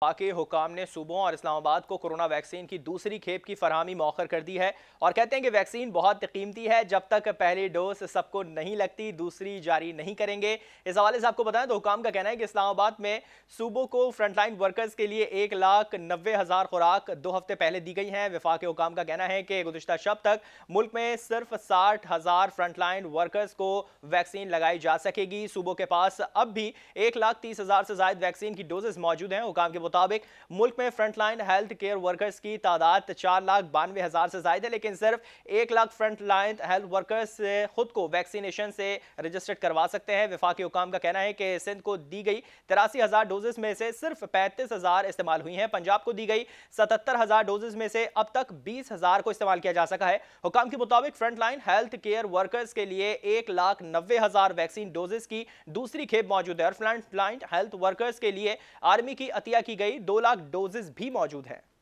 पाकि हुकाम ने सूबों और इस्लामाबाद को कोरोना वैक्सीन की दूसरी खेप की फरहमी मौखर कर दी है और कहते हैं कि वैक्सीन बहुत कीमती है जब तक पहली डोज सबको नहीं लगती दूसरी जारी नहीं करेंगे इस हवाले से आपको बताएं तो हुकाम का कहना है कि इस्लामाबाद में सूबों को फ्रंटलाइन वर्कर्स के लिए एक लाख नब्बे हज़ार खुराक दो हफ्ते पहले दी गई हैं विफाक हुकाम का कहना है कि गुजशत शब तक मुल्क में सिर्फ साठ हज़ार फ्रंटलाइन वर्कर्स को वैक्सीन लगाई जा सकेगी सूबों के पास अब भी एक लाख तीस हज़ार से ज्यादा वैक्सीन की डोजेज मौजूद हैं हुकाम के मुताबिक मुल्क में फ्रंटलाइन हेल्थ केयर वर्कर्स की तादाद चार लाख बानवे हज़ार से जायद है लेकिन सिर्फ एक लाख फ्रंटलाइन हेल्थ वर्कर्स खुद को वैक्सीनेशन से रजिस्टर्ड करवा सकते हैं विफाक हुकाम का कहना है कि सिंध को दी गई तिरासी हज़ार डोजेज में से सिर्फ पैंतीस हज़ार इस्तेमाल हुई हैं पंजाब को दी गई सतहत्तर हज़ार डोजेज में से अब तक बीस हज़ार को इस्तेमाल किया जा सका है हुकाम के मुताबिक फ्रंटलाइन हेल्थ केयर वर्कर्स के लिए एक लाख नब्बे हज़ार वैक्सीन डोजेस की दूसरी खेप मौजूद है और फ्रंटलाइन हेल्थ वर्कर्स के लिए आर्मी की अतिया की गई दो लाख डोजेज भी मौजूद हैं